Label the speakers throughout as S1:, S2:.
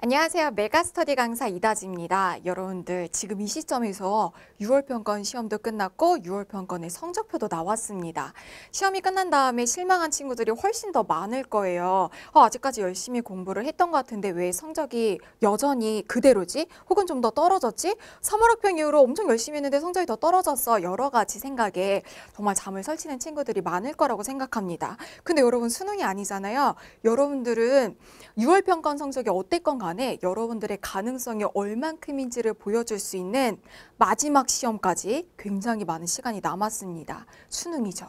S1: 안녕하세요. 메가스터디 강사 이다지입니다. 여러분들 지금 이 시점에서 6월 평건 시험도 끝났고 6월 평건의 성적표도 나왔습니다. 시험이 끝난 다음에 실망한 친구들이 훨씬 더 많을 거예요. 어, 아직까지 열심히 공부를 했던 것 같은데 왜 성적이 여전히 그대로지? 혹은 좀 더 떨어졌지? 3월 학평 이후로 엄청 열심히 했는데 성적이 더 떨어졌어. 여러 가지 생각에 정말 잠을 설치는 친구들이 많을 거라고 생각합니다. 근데 여러분 수능이 아니잖아요. 여러분들은 6월 평가 성적이 어땠건 안에 여러분들의 가능성이 얼만큼인지를 보여줄 수 있는 마지막 시험까지 굉장히 많은 시간이 남았습니다. 수능이죠.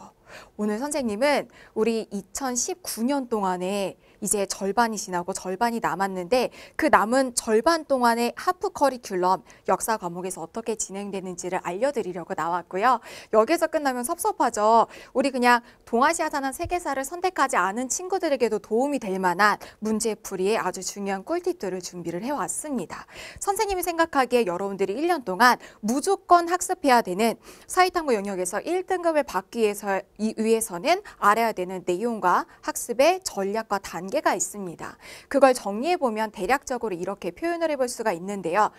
S1: 오늘 선생님은 우리 2019년 동안에 이제 절반이 지나고 절반이 남았는데 그 남은 절반 동안의 하프 커리큘럼 역사 과목에서 어떻게 진행되는지를 알려드리려고 나왔고요. 여기서 끝나면 섭섭하죠. 우리 그냥 동아시아 산한 세계사를 선택하지 않은 친구들에게도 도움이 될 만한 문제풀이의 아주 중요한 꿀팁들을 준비를 해왔습니다. 선생님이 생각하기에 여러분들이 1년 동안 무조건 학습해야 되는 사이탐구 영역에서 1등급을 받기 위해서, 위해서는 알아야 되는 내용과 학습의 전략과 단 관계가 있습니다. 그걸 정리해보면 대략적으로 이렇게 표현을 해볼 수가 있는데요.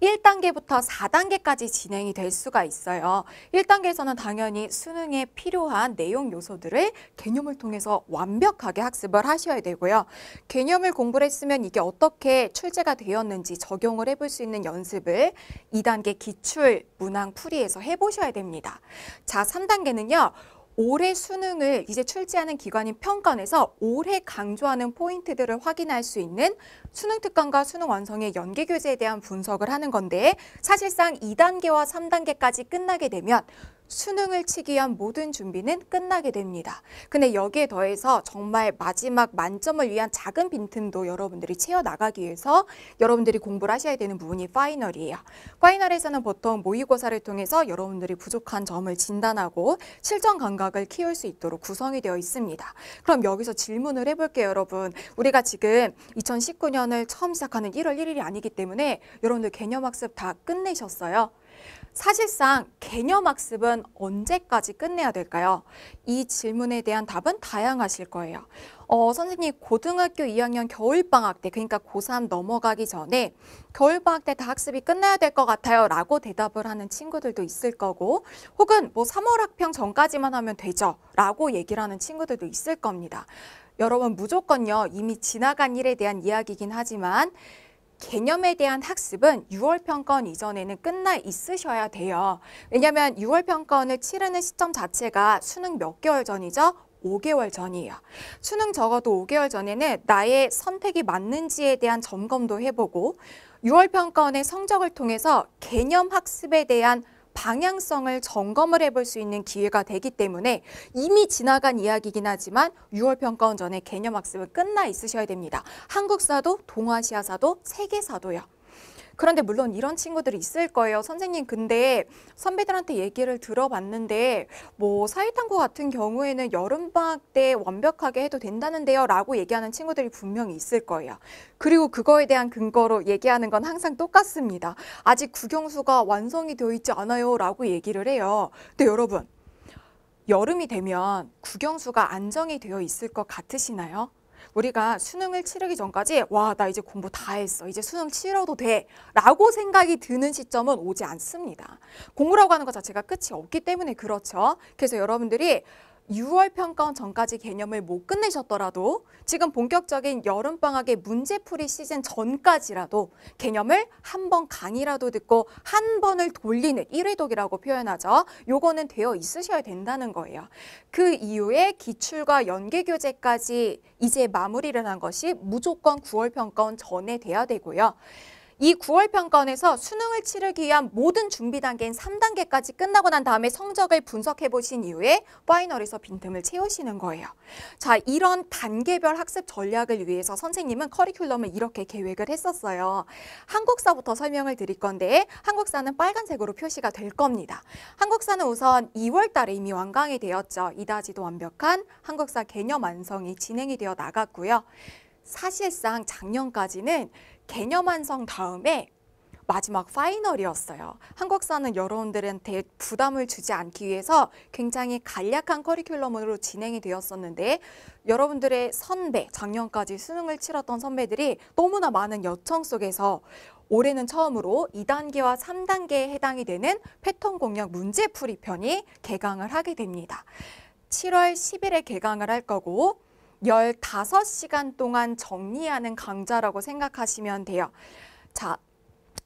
S1: 1단계부터 4단계까지 진행이 될 수가 있어요. 1단계에서는 당연히 수능에 필요한 내용 요소들을 개념을 통해서 완벽하게 학습을 하셔야 되고요. 개념을 공부를 했으면 이게 어떻게 출제가 되었는지 적용을 해볼 수 있는 연습을 2단계 기출 문항 풀이에서 해보셔야 됩니다. 자, 3단계는요. 올해 수능을 이제 출제하는 기관인 평가원에서 올해 강조하는 포인트들을 확인할 수 있는 수능 특강과 수능 완성의 연계 교재에 대한 분석을 하는 건데 사실상 2단계와 3단계까지 끝나게 되면 수능을 치기 위한 모든 준비는 끝나게 됩니다. 근데 여기에 더해서 정말 마지막 만점을 위한 작은 빈틈도 여러분들이 채워나가기 위해서 여러분들이 공부를 하셔야 되는 부분이 파이널이에요. 파이널에서는 보통 모의고사를 통해서 여러분들이 부족한 점을 진단하고 실전 감각을 키울 수 있도록 구성이 되어 있습니다. 그럼 여기서 질문을 해볼게요, 여러분. 우리가 지금 2019년을 처음 시작하는 1월 1일이 아니기 때문에 여러분들 개념학습 다 끝내셨어요? 사실상 개념 학습은 언제까지 끝내야 될까요? 이 질문에 대한 답은 다양하실 거예요. 어, 선생님 고등학교 2학년 겨울방학 때 그러니까 고3 넘어가기 전에 겨울방학 때 다 학습이 끝나야 될 것 같아요 라고 대답을 하는 친구들도 있을 거고 혹은 뭐 3월 학평 전까지만 하면 되죠 라고 얘기를 하는 친구들도 있을 겁니다. 여러분 무조건요 이미 지나간 일에 대한 이야기이긴 하지만 개념에 대한 학습은 6월 평가원 이전에는 끝나 있으셔야 돼요. 왜냐하면 6월 평가원을 치르는 시점 자체가 수능 몇 개월 전이죠? 5개월 전이에요. 수능 적어도 5개월 전에는 나의 선택이 맞는지에 대한 점검도 해보고 6월 평가원의 성적을 통해서 개념 학습에 대한 방향성을 점검을 해볼 수 있는 기회가 되기 때문에 이미 지나간 이야기이긴 하지만 6월 평가원 전에 개념 학습은 끝나 있으셔야 됩니다. 한국사도, 동아시아사도, 세계사도요. 그런데 물론 이런 친구들이 있을 거예요. 선생님 근데 선배들한테 얘기를 들어봤는데 뭐 사회탐구 같은 경우에는 여름방학 때 완벽하게 해도 된다는데요. 라고 얘기하는 친구들이 분명히 있을 거예요. 그리고 그거에 대한 근거로 얘기하는 건 항상 똑같습니다. 아직 국영수가 완성이 되어 있지 않아요. 라고 얘기를 해요. 근데 여러분 여름이 되면 국영수가 안정이 되어 있을 것 같으시나요? 우리가 수능을 치르기 전까지 와 나 이제 공부 다 했어 이제 수능 치러도 돼 라고 생각이 드는 시점은 오지 않습니다 공부라고 하는 것 자체가 끝이 없기 때문에 그렇죠 그래서 여러분들이 6월 평가원 전까지 개념을 못 끝내셨더라도 지금 본격적인 여름방학의 문제풀이 시즌 전까지라도 개념을 한 번 강의라도 듣고 한 번을 돌리는 일회독이라고 표현하죠. 요거는 되어 있으셔야 된다는 거예요. 그 이후에 기출과 연계교재까지 이제 마무리를 한 것이 무조건 9월 평가원 전에 돼야 되고요. 이 9월 평가원에서 수능을 치르기 위한 모든 준비 단계인 3단계까지 끝나고 난 다음에 성적을 분석해 보신 이후에 파이널에서 빈틈을 채우시는 거예요. 자, 이런 단계별 학습 전략을 위해서 선생님은 커리큘럼을 이렇게 계획을 했었어요. 한국사부터 설명을 드릴 건데 한국사는 빨간색으로 표시가 될 겁니다. 한국사는 우선 2월 달에 이미 완강이 되었죠. 이다지도 완벽한 한국사 개념 완성이 진행이 되어 나갔고요. 사실상 작년까지는 개념 완성 다음에 마지막 파이널이었어요. 한국사는 여러분들한테 부담을 주지 않기 위해서 굉장히 간략한 커리큘럼으로 진행이 되었었는데 여러분들의 선배, 작년까지 수능을 치렀던 선배들이 너무나 많은 요청 속에서 올해는 처음으로 2단계와 3단계에 해당이 되는 패턴 공략 문제풀이 편이 개강을 하게 됩니다. 7월 10일에 개강을 할 거고 열다섯 시간 동안 정리하는 강좌라고 생각하시면 돼요. 자,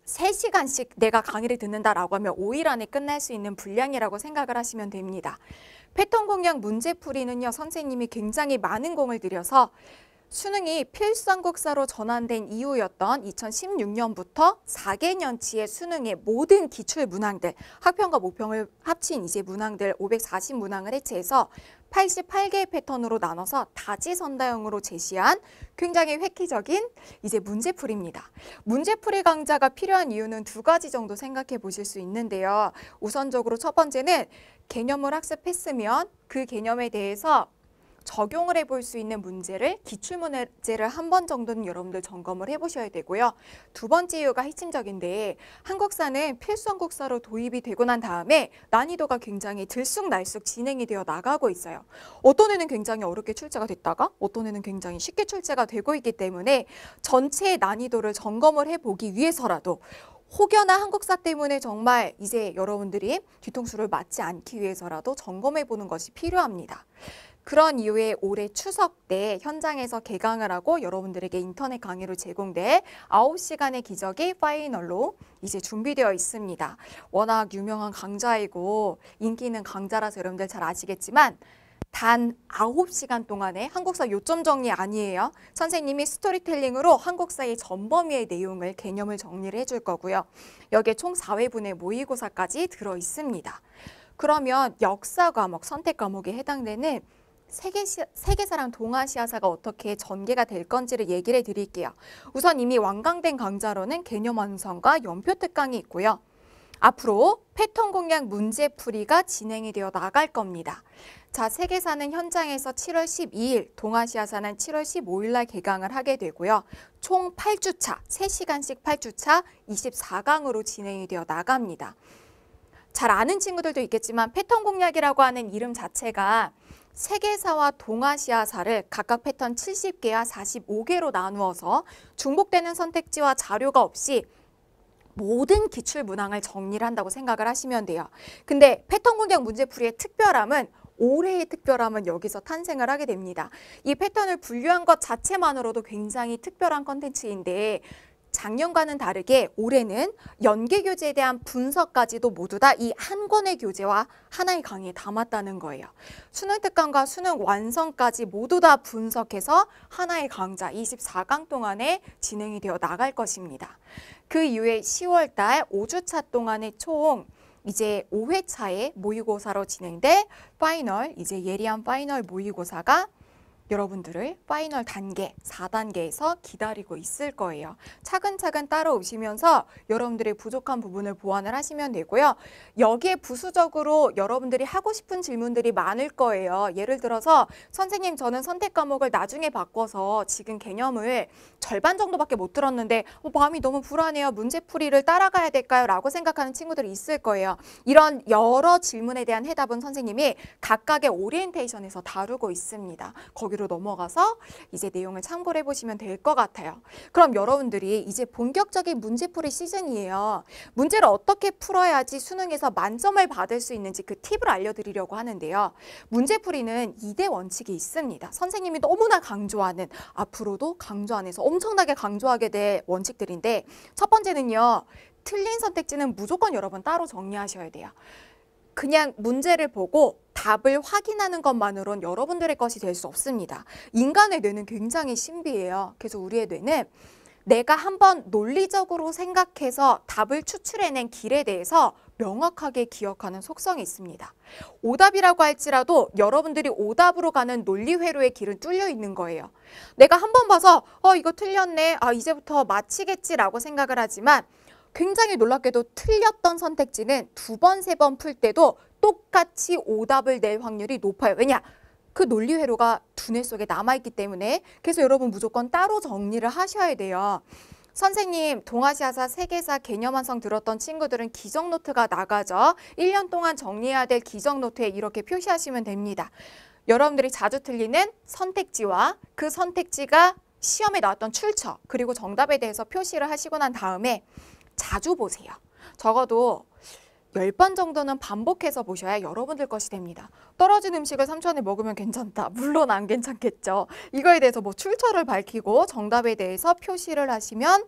S1: 세시간씩 내가 강의를 듣는다라고 하면 오일 안에 끝날 수 있는 분량이라고 생각을 하시면 됩니다. 패턴 공략 문제풀이는요. 선생님이 굉장히 많은 공을 들여서 수능이 필수한국사로 전환된 이후였던 2016년부터 4개년치의 수능의 모든 기출 문항들, 학평과 모평을 합친 이제 문항들 540문항을 해체해서 88개의 패턴으로 나눠서 다지선다형으로 제시한 굉장히 획기적인 이제 문제풀입니다 문제풀이 강좌가 필요한 이유는 두 가지 정도 생각해 보실 수 있는데요. 우선적으로 첫 번째는 개념을 학습했으면 그 개념에 대해서 적용을 해볼 수 있는 문제를 기출문제를 한 번 정도는 여러분들 점검을 해보셔야 되고요. 두 번째 이유가 핵심적인데 한국사는 필수 한국사로 도입이 되고 난 다음에 난이도가 굉장히 들쑥날쑥 진행이 되어 나가고 있어요. 어떤 애는 굉장히 어렵게 출제가 됐다가 어떤 애는 굉장히 쉽게 출제가 되고 있기 때문에 전체 난이도를 점검을 해보기 위해서라도 혹여나 한국사 때문에 정말 이제 여러분들이 뒤통수를 맞지 않기 위해서라도 점검해 보는 것이 필요합니다. 그런 이유에 올해 추석 때 현장에서 개강을 하고 여러분들에게 인터넷 강의로 제공될 9시간의 기적이 파이널로 이제 준비되어 있습니다. 워낙 유명한 강좌이고 인기 있는 강좌라서 여러분들 잘 아시겠지만 단 9시간 동안의 한국사 요점 정리 아니에요. 선생님이 스토리텔링으로 한국사의 전범위의 내용을 개념을 정리를 해줄 거고요. 여기에 총 4회분의 모의고사까지 들어 있습니다. 그러면 역사 과목, 선택 과목에 해당되는 세계 세계사랑 동아시아사가 어떻게 전개가 될 건지를 얘기를 해 드릴게요. 우선 이미 완강된 강좌로는 개념 완성과 연표 특강이 있고요. 앞으로 패턴 공략 문제풀이가 진행이 되어 나갈 겁니다. 자, 세계사는 현장에서 7월 12일, 동아시아사는 7월 15일 날 개강을 하게 되고요. 총 8주차, 3시간씩 8주차 24강으로 진행이 되어 나갑니다. 잘 아는 친구들도 있겠지만 패턴 공략이라고 하는 이름 자체가 세계사와 동아시아사를 각각 패턴 70개와 45개로 나누어서 중복되는 선택지와 자료가 없이 모든 기출 문항을 정리를 한다고 생각을 하시면 돼요. 근데 패턴 공격 문제풀이의 특별함은 올해의 특별함은 여기서 탄생을 하게 됩니다. 이 패턴을 분류한 것 자체만으로도 굉장히 특별한 컨텐츠인데 작년과는 다르게 올해는 연계 교재에 대한 분석까지도 모두 다 이 한 권의 교재와 하나의 강의에 담았다는 거예요. 수능 특강과 수능 완성까지 모두 다 분석해서 하나의 강좌 24강 동안에 진행이 되어 나갈 것입니다. 그 이후에 10월 달 5주차 동안에 총 이제 5회차의 모의고사로 진행될 파이널, 이제 예리한 파이널 모의고사가 여러분들을 파이널 단계 4단계에서 기다리고 있을 거예요. 차근차근 따라오시면서 여러분들의 부족한 부분을 보완을 하시면 되고요. 여기에 부수적으로 여러분들이 하고 싶은 질문들이 많을 거예요. 예를 들어서 선생님 저는 선택 과목을 나중에 바꿔서 지금 개념을 절반 정도밖에 못 들었는데 어, 마음이 너무 불안해요. 문제풀이를 따라가야 될까요? 라고 생각하는 친구들이 있을 거예요. 이런 여러 질문에 대한 해답은 선생님이 각각의 오리엔테이션에서 다루고 있습니다. 거기 여기로 넘어가서 이제 내용을 참고해 보시면 될 것 같아요. 그럼 여러분들이 이제 본격적인 문제풀이 시즌이에요. 문제를 어떻게 풀어야지 수능에서 만점을 받을 수 있는지 그 팁을 알려드리려고 하는데요. 문제풀이는 2대 원칙이 있습니다. 선생님이 너무나 강조하는 앞으로도 강조 안에서 엄청나게 강조하게 될 원칙들인데 첫 번째는요. 틀린 선택지는 무조건 여러분 따로 정리하셔야 돼요. 그냥 문제를 보고 답을 확인하는 것만으론 여러분들의 것이 될 수 없습니다. 인간의 뇌는 굉장히 신비해요. 그래서 우리의 뇌는 내가 한번 논리적으로 생각해서 답을 추출해낸 길에 대해서 명확하게 기억하는 속성이 있습니다. 오답이라고 할지라도 여러분들이 오답으로 가는 논리회로의 길은 뚫려 있는 거예요. 내가 한번 봐서 어 이거 틀렸네, 아 이제부터 마치겠지라고 생각을 하지만 굉장히 놀랍게도 틀렸던 선택지는 두 번, 세 번 풀 때도 똑같이 오답을 낼 확률이 높아요. 왜냐? 그 논리 회로가 두뇌 속에 남아있기 때문에 그래서 여러분 무조건 따로 정리를 하셔야 돼요. 선생님, 동아시아사, 세계사 개념 완성 들었던 친구들은 기적노트가 나가죠. 1년 동안 정리해야 될기적노트에 이렇게 표시하시면 됩니다. 여러분들이 자주 틀리는 선택지와 그 선택지가 시험에 나왔던 출처 그리고 정답에 대해서 표시를 하시고 난 다음에 자주 보세요. 적어도 10번 정도는 반복해서 보셔야 여러분들 것이 됩니다. 떨어진 음식을 3천에 먹으면 괜찮다. 물론 안 괜찮겠죠. 이거에 대해서 뭐 출처를 밝히고 정답에 대해서 표시를 하시면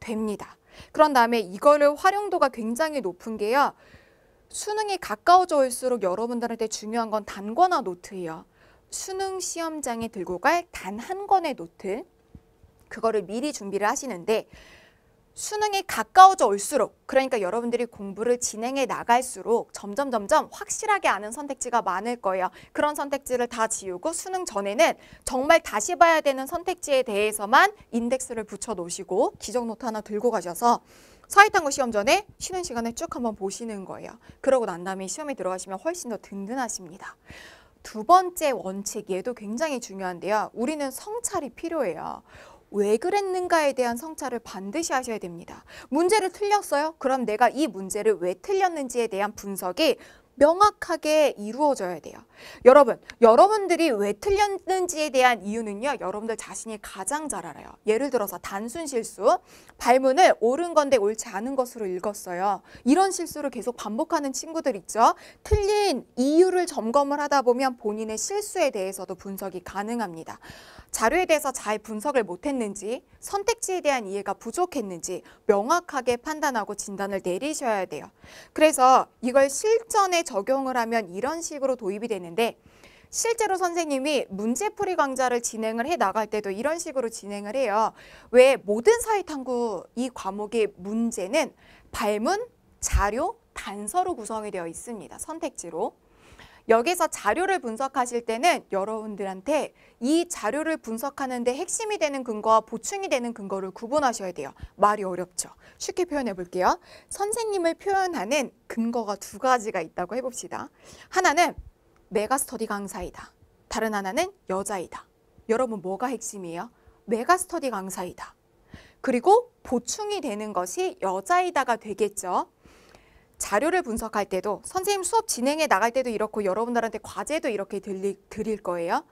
S1: 됩니다. 그런 다음에 이거를 활용도가 굉장히 높은 게요. 수능이 가까워져 올수록 여러분들한테 중요한 건단권화 노트예요. 수능 시험장에 들고 갈 단 한 권의 노트. 그거를 미리 준비를 하시는데 수능이 가까워져 올수록 그러니까 여러분들이 공부를 진행해 나갈수록 점점 점점 확실하게 아는 선택지가 많을 거예요. 그런 선택지를 다 지우고 수능 전에는 정말 다시 봐야 되는 선택지에 대해서만 인덱스를 붙여 놓으시고 기적노트 하나 들고 가셔서 사회탐구 시험 전에 쉬는 시간에 쭉 한번 보시는 거예요. 그러고 난 다음에 시험에 들어가시면 훨씬 더 든든하십니다. 두 번째 원칙 얘도 굉장히 중요한데요. 우리는 성찰이 필요해요. 왜 그랬는가에 대한 성찰을 반드시 하셔야 됩니다. 문제를 틀렸어요? 그럼 내가 이 문제를 왜 틀렸는지에 대한 분석이 명확하게 이루어져야 돼요. 여러분, 여러분들이 왜 틀렸는지에 대한 이유는요. 여러분들 자신이 가장 잘 알아요. 예를 들어서 단순 실수, 발문을 옳은 건데 옳지 않은 것으로 읽었어요. 이런 실수를 계속 반복하는 친구들 있죠. 틀린 이유를 점검을 하다 보면 본인의 실수에 대해서도 분석이 가능합니다. 자료에 대해서 잘 분석을 못했는지, 선택지에 대한 이해가 부족했는지 명확하게 판단하고 진단을 내리셔야 돼요. 그래서 이걸 실전에 적용을 하면 이런 식으로 도입이 되는데 실제로 선생님이 문제풀이 강좌를 진행을 해 나갈 때도 이런 식으로 진행을 해요. 왜 모든 사회탐구 이 과목의 문제는 발문, 자료, 단서로 구성이 되어 있습니다. 선택지로. 여기서 자료를 분석하실 때는 여러분들한테 이 자료를 분석하는 데 핵심이 되는 근거와 보충이 되는 근거를 구분하셔야 돼요. 말이 어렵죠. 쉽게 표현해 볼게요. 선생님을 표현하는 근거가 두 가지가 있다고 해봅시다. 하나는 메가 스터디 강사이다. 다른 하나는 여자이다. 여러분 뭐가 핵심이에요? 메가 스터디 강사이다. 그리고 보충이 되는 것이 여자이다가 되겠죠. 자료를 분석할 때도 선생님 수업 진행해 나갈 때도 이렇고 여러분들한테 과제도 이렇게 들리, 드릴 거예요.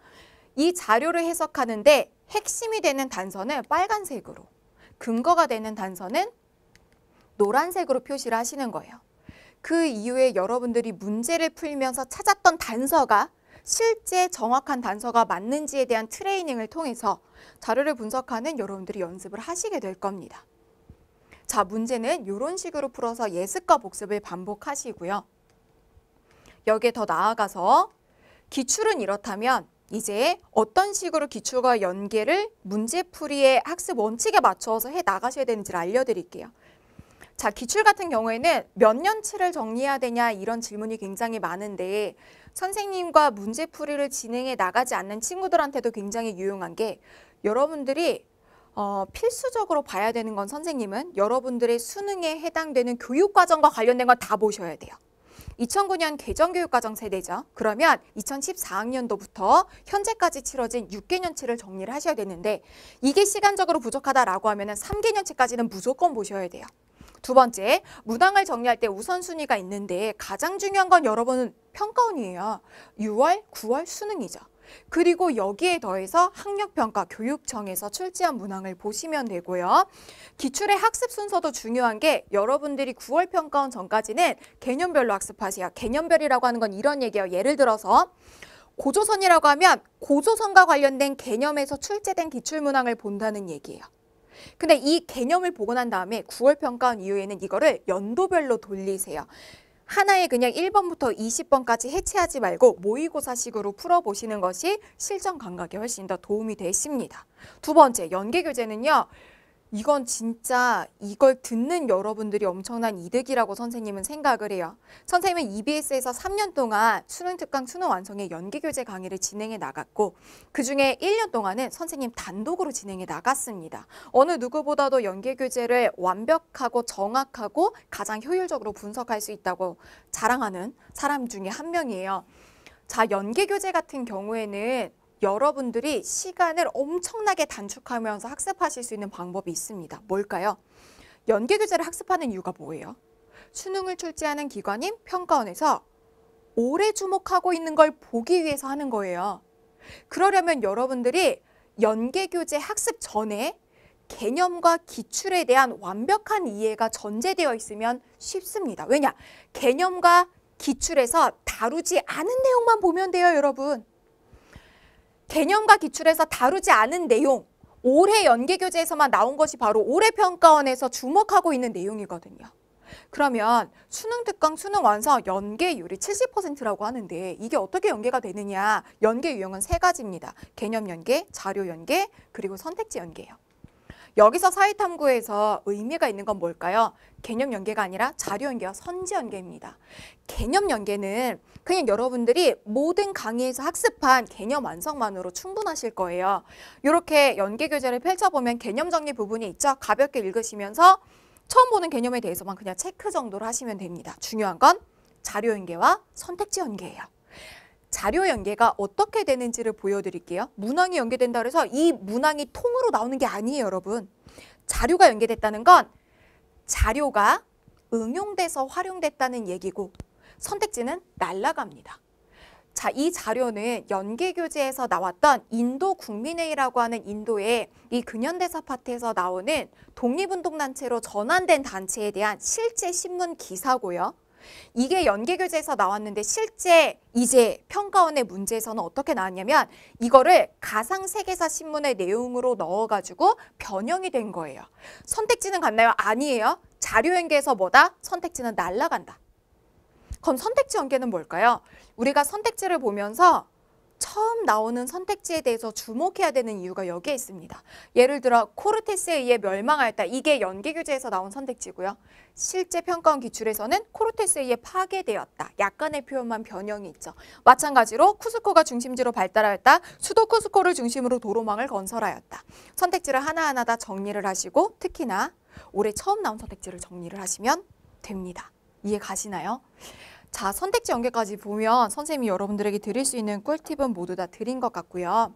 S1: 이 자료를 해석하는데 핵심이 되는 단서는 빨간색으로 근거가 되는 단서는 노란색으로 표시를 하시는 거예요. 그 이후에 여러분들이 문제를 풀면서 찾았던 단서가 실제 정확한 단서가 맞는지에 대한 트레이닝을 통해서 자료를 분석하는 여러분들이 연습을 하시게 될 겁니다. 자, 문제는 이런 식으로 풀어서 예습과 복습을 반복하시고요. 여기에 더 나아가서 기출은 이렇다면 이제 어떤 식으로 기출과 연계를 문제풀이의 학습 원칙에 맞춰서 해 나가셔야 되는지를 알려드릴게요. 자, 기출 같은 경우에는 몇 년치를 정리해야 되냐 이런 질문이 굉장히 많은데 선생님과 문제풀이를 진행해 나가지 않는 친구들한테도 굉장히 유용한 게 여러분들이 어, 필수적으로 봐야 되는 건 선생님은 여러분들의 수능에 해당되는 교육과정과 관련된 걸다 보셔야 돼요. 2009년 개정교육과정 세대죠. 그러면 2014학년도부터 현재까지 치러진 6개년치를 정리를 하셔야 되는데 이게 시간적으로 부족하다라고 하면 3개년치까지는 무조건 보셔야 돼요. 두 번째, 문항을 정리할 때 우선순위가 있는데 가장 중요한 건 여러분은 평가원이에요. 6월, 9월 수능이죠. 그리고 여기에 더해서 학력평가 교육청에서 출제한 문항을 보시면 되고요. 기출의 학습 순서도 중요한 게 여러분들이 9월 평가원 전까지는 개념별로 학습하세요. 개념별이라고 하는 건 이런 얘기예요. 예를 들어서 고조선이라고 하면 고조선과 관련된 개념에서 출제된 기출문항을 본다는 얘기예요. 근데 이 개념을 보고 난 다음에 9월 평가원 이후에는 이거를 연도별로 돌리세요. 하나의 그냥 1번부터 20번까지 해체하지 말고 모의고사식으로 풀어보시는 것이 실전 감각에 훨씬 더 도움이 되십니다. 두 번째, 연계 교재는요. 이건 진짜 이걸 듣는 여러분들이 엄청난 이득이라고 선생님은 생각을 해요. 선생님은 EBS에서 3년 동안 수능 특강 수능 완성의 연기 교재 강의를 진행해 나갔고 그중에 1년 동안은 선생님 단독으로 진행해 나갔습니다. 어느 누구보다도 연기 교재를 완벽하고 정확하고 가장 효율적으로 분석할 수 있다고 자랑하는 사람 중에 한 명이에요. 자, 연계 교재 같은 경우에는 여러분들이 시간을 엄청나게 단축하면서 학습하실 수 있는 방법이 있습니다. 뭘까요? 연계 교재를 학습하는 이유가 뭐예요? 수능을 출제하는 기관인 평가원에서 오래 주목하고 있는 걸 보기 위해서 하는 거예요. 그러려면 여러분들이 연계 교재 학습 전에 개념과 기출에 대한 완벽한 이해가 전제되어 있으면 쉽습니다. 왜냐? 개념과 기출에서 다루지 않은 내용만 보면 돼요, 여러분. 개념과 기출에서 다루지 않은 내용 올해 연계교재에서만 나온 것이 바로 올해 평가원에서 주목하고 있는 내용이거든요. 그러면 수능 특강, 수능 완서 연계율이 70%라고 하는데 이게 어떻게 연계가 되느냐. 연계 유형은 세 가지입니다. 개념 연계, 자료 연계, 그리고 선택지 연계예요. 여기서 사회탐구에서 의미가 있는 건 뭘까요? 개념 연계가 아니라 자료 연계와 선지 연계입니다. 개념 연계는 그냥 여러분들이 모든 강의에서 학습한 개념 완성만으로 충분하실 거예요. 이렇게 연계 교재를 펼쳐보면 개념 정리 부분이 있죠. 가볍게 읽으시면서 처음 보는 개념에 대해서만 그냥 체크 정도로 하시면 됩니다. 중요한 건 자료 연계와 선택지 연계예요. 자료 연계가 어떻게 되는지를 보여드릴게요. 문항이 연계된다 그래서 이 문항이 통으로 나오는 게 아니에요, 여러분. 자료가 연계됐다는 건 자료가 응용돼서 활용됐다는 얘기고 선택지는 날라갑니다. 자, 이 자료는 연계교재에서 나왔던 인도 국민회의라고 하는 인도의 이 근현대사 파트에서 나오는 독립운동단체로 전환된 단체에 대한 실제 신문 기사고요. 이게 연계교재에서 나왔는데 실제 이제 평가원의 문제에서는 어떻게 나왔냐면 이거를 가상세계사 신문의 내용으로 넣어가지고 변형이 된 거예요. 선택지는 갔나요 아니에요. 자료 연계에서 뭐다? 선택지는 날라간다. 그럼 선택지 연계는 뭘까요? 우리가 선택지를 보면서 처음 나오는 선택지에 대해서 주목해야 되는 이유가 여기에 있습니다. 예를 들어 코르테스에 의해 멸망하였다. 이게 연계교재에서 나온 선택지고요. 실제 평가원 기출에서는 코르테스에 의해 파괴되었다. 약간의 표현만 변형이 있죠. 마찬가지로 쿠스코가 중심지로 발달하였다. 수도 쿠스코를 중심으로 도로망을 건설하였다. 선택지를 하나하나 다 정리를 하시고 특히나 올해 처음 나온 선택지를 정리를 하시면 됩니다. 이해 가시나요? 자, 선택지 연계까지 보면 선생님이 여러분들에게 드릴 수 있는 꿀팁은 모두 다 드린 것 같고요.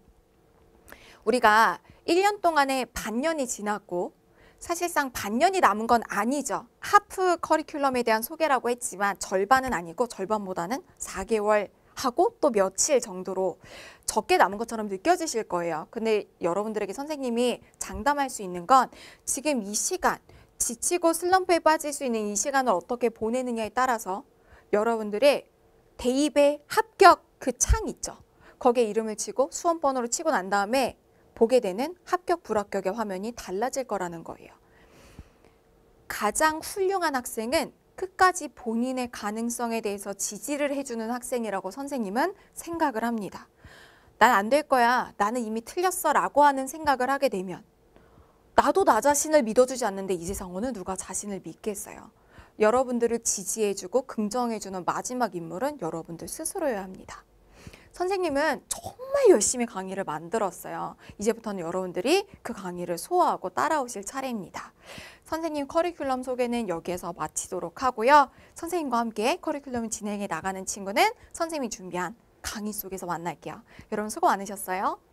S1: 우리가 1년 동안에 반년이 지났고 사실상 반년이 남은 건 아니죠. 하프 커리큘럼에 대한 소개라고 했지만 절반은 아니고 절반보다는 4개월 하고 또 며칠 정도로 적게 남은 것처럼 느껴지실 거예요. 근데 여러분들에게 선생님이 장담할 수 있는 건 지금 이 시간 지치고 슬럼프에 빠질 수 있는 이 시간을 어떻게 보내느냐에 따라서 여러분들의 대입에 합격 그 창 있죠. 거기에 이름을 치고 수험 번호로 치고 난 다음에 보게 되는 합격 불합격의 화면이 달라질 거라는 거예요. 가장 훌륭한 학생은 끝까지 본인의 가능성에 대해서 지지를 해주는 학생이라고 선생님은 생각을 합니다. 난 안 될 거야. 나는 이미 틀렸어. 라고 하는 생각을 하게 되면 나도 나 자신을 믿어주지 않는데 이 세상 어느 누가 자신을 믿겠어요. 여러분들을 지지해주고 긍정해주는 마지막 인물은 여러분들 스스로여야 합니다. 선생님은 정말 열심히 강의를 만들었어요. 이제부터는 여러분들이 그 강의를 소화하고 따라오실 차례입니다. 선생님 커리큘럼 소개는 여기에서 마치도록 하고요. 선생님과 함께 커리큘럼 진행해 나가는 친구는 선생님이 준비한 강의 속에서 만날게요. 여러분 수고 많으셨어요.